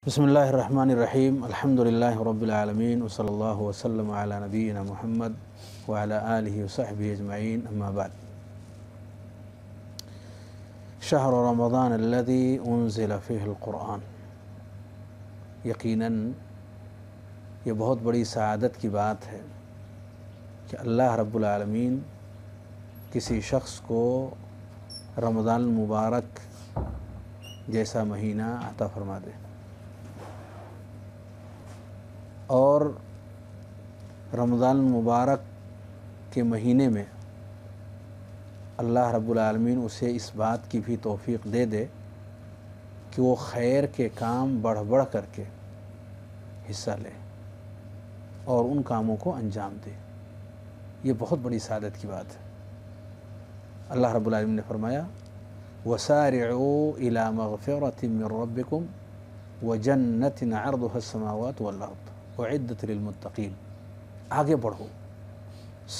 بسم الله الرحمن الرحيم الحمد لله رب العالمين وصلى الله وسلم على نبينا محمد وعلى آله وصحبه أجمعين أما بعد شهر رمضان الذي أنزل فيه القرآن يقينا یہ بہت بڑی سعادت کی بات ہے کہ اللہ رب العالمین کسی شخص کو رمضان المبارک جیسا مہینہ عطا فرما دے और रमज़ान मुबारक के महीने में अल्लाह रब्बुल उसे इस बात की भी तोफ़ी दे दे कि वो खैर के काम बढ़ बढ़ करके हिस्सा ले और उन कामों को अंजाम दे ये बहुत बड़ी सादत की बात है अल्लाह रब्बुल ने फरमाया वसार इला मगफ़रतिम रबकुम व जन्नत नरदमावत वल्लभ वद्दतमतकीन आगे बढ़ो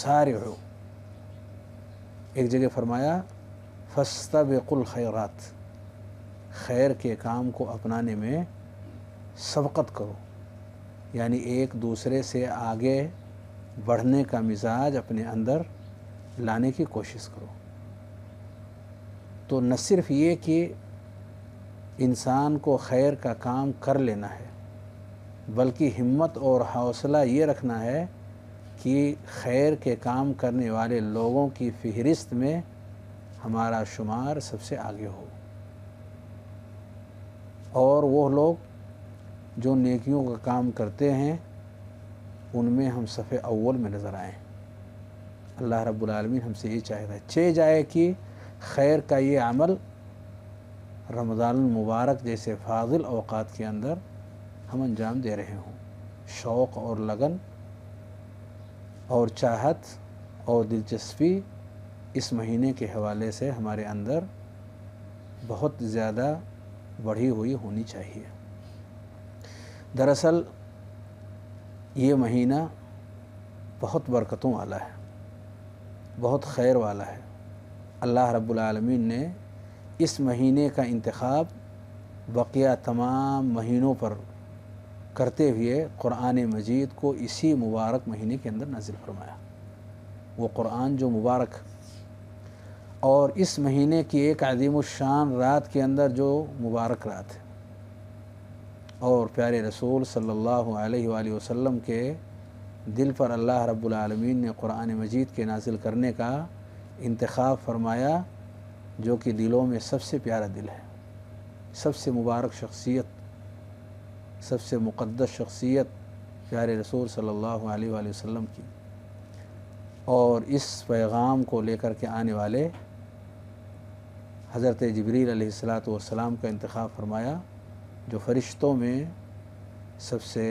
सारे हो एक जगह फरमाया फस्तबिकुल खैरात खैर के काम को अपनाने में सबकत करो यानी एक दूसरे से आगे बढ़ने का मिजाज अपने अंदर लाने की कोशिश करो तो न सिर्फ ये कि इंसान को खैर का काम कर लेना है बल्कि हिम्मत और हौसला ये रखना है कि खैर के काम करने वाले लोगों की फहरिस्त में हमारा शुमार सबसे आगे हो और वो लोग जो नेकियों का काम करते हैं उनमें हम सफ़े अव्वल में नज़र आएँ अल्लाह रब्बुलमीन हमसे ये चाहता है चे जाए कि खैर का ये अमल रमज़ान मुबारक जैसे फाजिल अवकात के अंदर हम अंजाम दे रहे हों शौक़ और लगन और चाहत और दिलचस्पी इस महीने के हवाले से हमारे अंदर बहुत ज़्यादा बढ़ी हुई होनी चाहिए दरअसल ये महीना बहुत बरकतों वाला है बहुत खैर वाला है अल्लाह रब्बुल आलमीन ने इस महीने का इंतखब बकिया तमाम महीनों पर करते हुए क़ुरान मजीद को इसी मुबारक महीने के अंदर नाजिल फरमाया वो क़ुरान जो मुबारक और इस महीने की एक अजीम शान रात के अंदर जो मुबारक रात है और प्यारे रसूल सल्लल्लाहु अलैहि वसल्लम के दिल पर अल्लाह रब्बुल आलमीन ने क़ुरान मजीद के नाजिल करने का इंतखब फरमाया जो कि दिलों में सबसे प्यारा दिल है सबसे मुबारक शख्सियत सबसे मुक़दस शख्सियत प्यारे रसूल सल्लल्लाहु अलैहि वसल्लम की और इस पैगाम को लेकर के आने वाले हज़रत जबरील सलाम का इंतखा फरमाया जो फ़रिश्तों में सबसे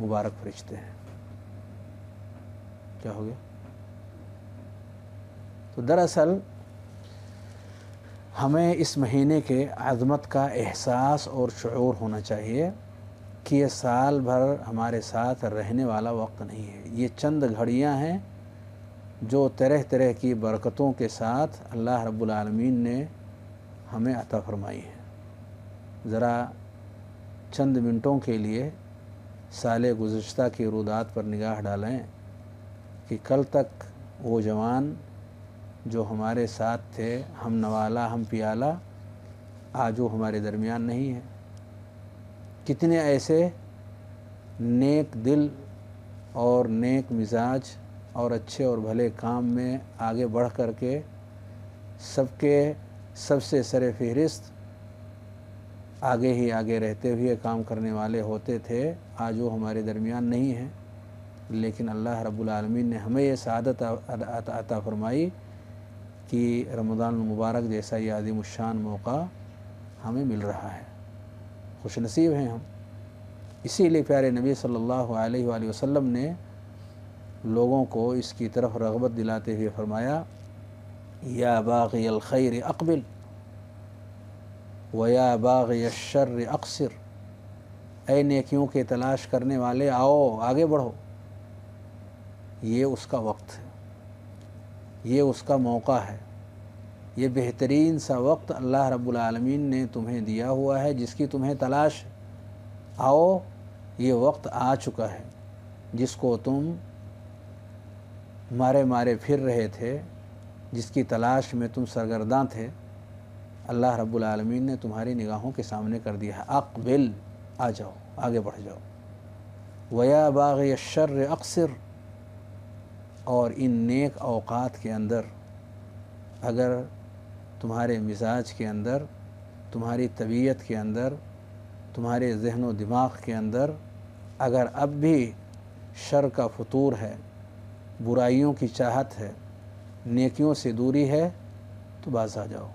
मुबारक फरिश्ते हैं क्या हो गया तो दरअसल हमें इस महीने के आज़मत का एहसास और शुरू होना चाहिए कि ये साल भर हमारे साथ रहने वाला वक्त नहीं है ये चंद घड़ियां हैं जो तरह तरह की बरकतों के साथ अल्लाह रब्बुलमीन ने हमें अता फरमाई है ज़रा चंद मिनटों के लिए साल गुज्त की रुदात पर निगाह डालें कि कल तक वो जवान जो हमारे साथ थे हम नवाला हम पियाला आज वो हमारे दरमियान नहीं है कितने ऐसे नेक दिल और नेक मिजाज और अच्छे और भले काम में आगे बढ़ कर के सबके सबसे सर फहरिस्त आगे ही आगे रहते हुए काम करने वाले होते थे आज वो हमारे दरमियान नहीं हैं लेकिन अल्लाह रब्बुल ने हमें ये सदत अता फरमाई कि रमज़ान मुबारक जैसा ये आदिम शान मौका हमें मिल रहा है खुश नसीब हैं हम इसीलिए प्यारे नबी सल्लल्लाहु अलैहि वसल्लम ने लोगों को इसकी तरफ रगबत दिलाते हुए फरमाया या बाग़ी अकबिल व या बाग़ी अक्सर ए नेकियों के तलाश करने वाले आओ आगे बढ़ो ये उसका वक्त है ये उसका मौका है ये बेहतरीन सा वक्त अल्लाह रब्लमीन ने तुम्हें दिया हुआ है जिसकी तुम्हें तलाश आओ ये वक्त आ चुका है जिसको तुम मारे मारे फिर रहे थे जिसकी तलाश में तुम सरगर्दां थे अल्लाह रबालमीन ने तुम्हारी निगाहों के सामने कर दिया है अकबिल आ जाओ आगे बढ़ जाओ वया बाग शर्र अक्सर और इन नेक अवकात के अंदर अगर तुम्हारे मिजाज के अंदर तुम्हारी तबीयत के अंदर तुम्हारे जहन व दिमाग के अंदर अगर अब भी शर का फतूर है बुराइयों की चाहत है नेकियों से दूरी है तो बाज आ जाओ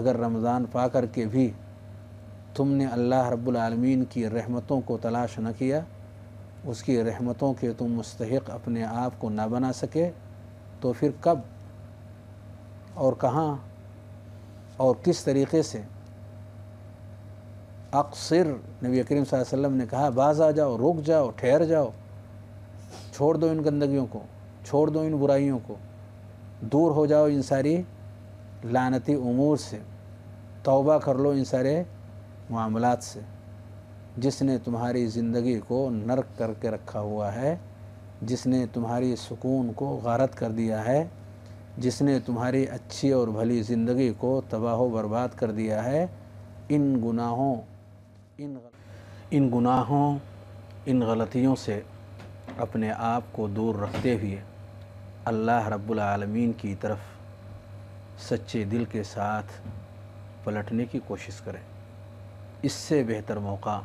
अगर रमज़ान पा कर के भी तुमने अल्लाह रब्बुल की रहमतों को तलाश न किया उसकी रहमतों के तुम मुस्तक अपने आप को ना बना सके तो फिर कब और कहाँ और किस तरीके से अक्सर नबी करीम वसल्लम ने कहा बाज आ जाओ रुक जाओ ठहर जाओ छोड़ दो इन गंदगियों को छोड़ दो इन बुराइयों को दूर हो जाओ इन सारी लानती उमूर से तौबा कर लो इन सारे मामलात से जिसने तुम्हारी ज़िंदगी को नरक करके रखा हुआ है जिसने तुम्हारी सुकून को गारत कर दिया है जिसने तुम्हारी अच्छी और भली ज़िंदगी को तबाह बर्बाद कर दिया है इन गुनाहों इन इन गुनाहों इन गलतियों से अपने आप को दूर रखते हुए अल्लाह रब्बुल आलमीन की तरफ सच्चे दिल के साथ पलटने की कोशिश करें इससे बेहतर मौका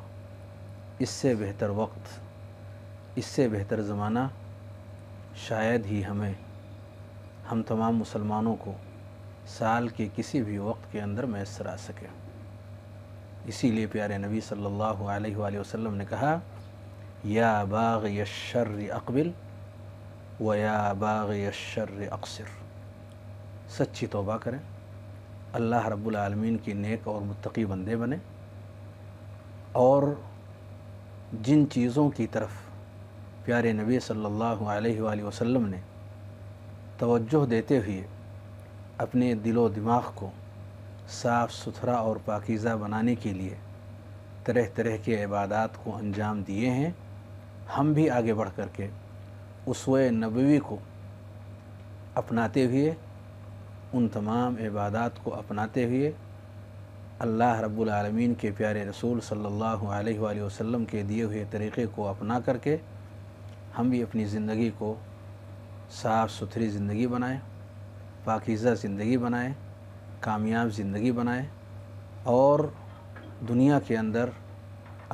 इससे बेहतर वक्त इससे बेहतर ज़माना शायद ही हमें हम तमाम मुसलमानों को साल के किसी भी वक्त के अंदर मैसर आ सके इसीलिए प्यारे नबी सल्लल्लाहु अलैहि वसल्लम ने कहा या बाग यशर अकबिल व या बाग यशर अक्सर सच्ची तोबा करें अल्लाह रब्बुल आलमीन की नेक और मुत्तकी बंदे बने और जिन चीज़ों की तरफ प्यारे नबी सल्लल्लाहु अलैहि वसल्लम ने तवज्जो देते हुए अपने दिलो दिमाग को साफ़ सुथरा और पाकिज़ा बनाने के लिए तरह तरह के इबादत को अंजाम दिए हैं हम भी आगे बढ़ कर के उसव नबवी को अपनाते हुए उन तमाम इबादत को अपनाते हुए अल्लाह रब्बुल रबालमीन के प्यारे रसूल सल्लल्लाहु अलैहि वसल्लम के दिए हुए तरीक़े को अपना करके हम भी अपनी ज़िंदगी को साफ़ सुथरी ज़िंदगी बनाएं पाकिज़ा ज़िंदगी बनाएं कामयाब ज़िंदगी बनाएं और दुनिया के अंदर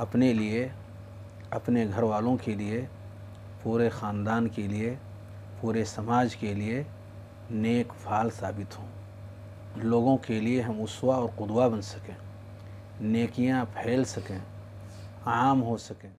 अपने लिए अपने घर वालों के लिए पूरे ख़ानदान के लिए पूरे समाज के लिए नेक फाल साबित हों लोगों के लिए हम उसवा और खुदवा बन सकें नेकियां फैल सकें आम हो सकें